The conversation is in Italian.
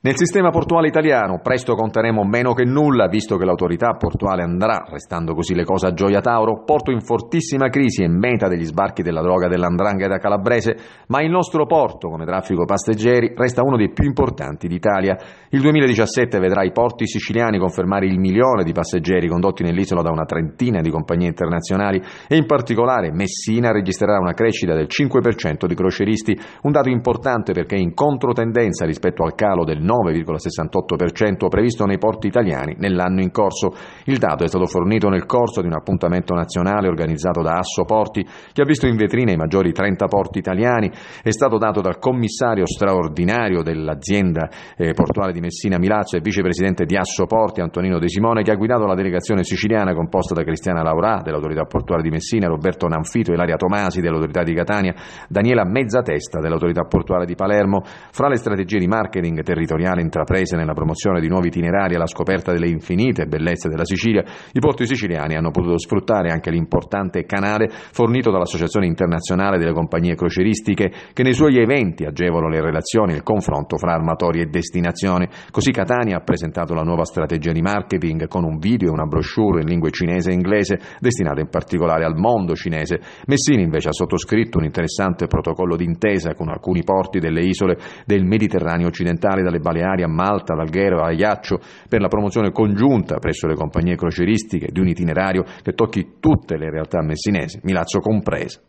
Nel sistema portuale italiano presto conteremo meno che nulla, visto che l'autorità portuale andrà, restando così le cose a Gioia Tauro, porto in fortissima crisi e meta degli sbarchi della droga dell'andrangheta calabrese, ma il nostro porto, come traffico passeggeri, resta uno dei più importanti d'Italia. Il 2017 vedrà i porti siciliani confermare il milione di passeggeri condotti nell'isola da una trentina di compagnie internazionali e in particolare Messina registrerà una crescita del 5% di croceristi, un dato importante perché in controtendenza rispetto al calo del 9%. 9,68% previsto nei porti italiani nell'anno in corso. Il dato è stato fornito nel corso di un appuntamento nazionale organizzato da Asso Porti, che ha visto in vetrina i maggiori 30 porti italiani. È stato dato dal commissario straordinario dell'azienda eh, portuale di Messina Milazzo e vicepresidente di Asso Porti, Antonino De Simone, che ha guidato la delegazione siciliana composta da Cristiana Laurà dell'autorità portuale di Messina, Roberto Nanfito, Ilaria Tomasi dell'autorità di Catania, Daniela Mezzatesta dell'autorità portuale di Palermo. Fra le strategie di marketing territoriale imprenditoriale intraprese nella promozione di nuovi itinerari alla scoperta delle infinite bellezze della Sicilia, i porti siciliani hanno potuto sfruttare anche l'importante canale fornito dall'Associazione internazionale delle compagnie croceristiche che nei suoi eventi agevola le relazioni e il confronto fra armatori e destinazioni. Così Catania ha presentato la nuova strategia di marketing con un video e una brochure in lingue cinese e inglese destinata in particolare al mondo cinese. Messina invece ha sottoscritto un interessante protocollo d'intesa con alcuni porti delle isole del Mediterraneo occidentale dalle balneari a Malta, ad Alghero, a Iaccio, per la promozione congiunta presso le compagnie croceristiche di un itinerario che tocchi tutte le realtà messinese, Milazzo compresa.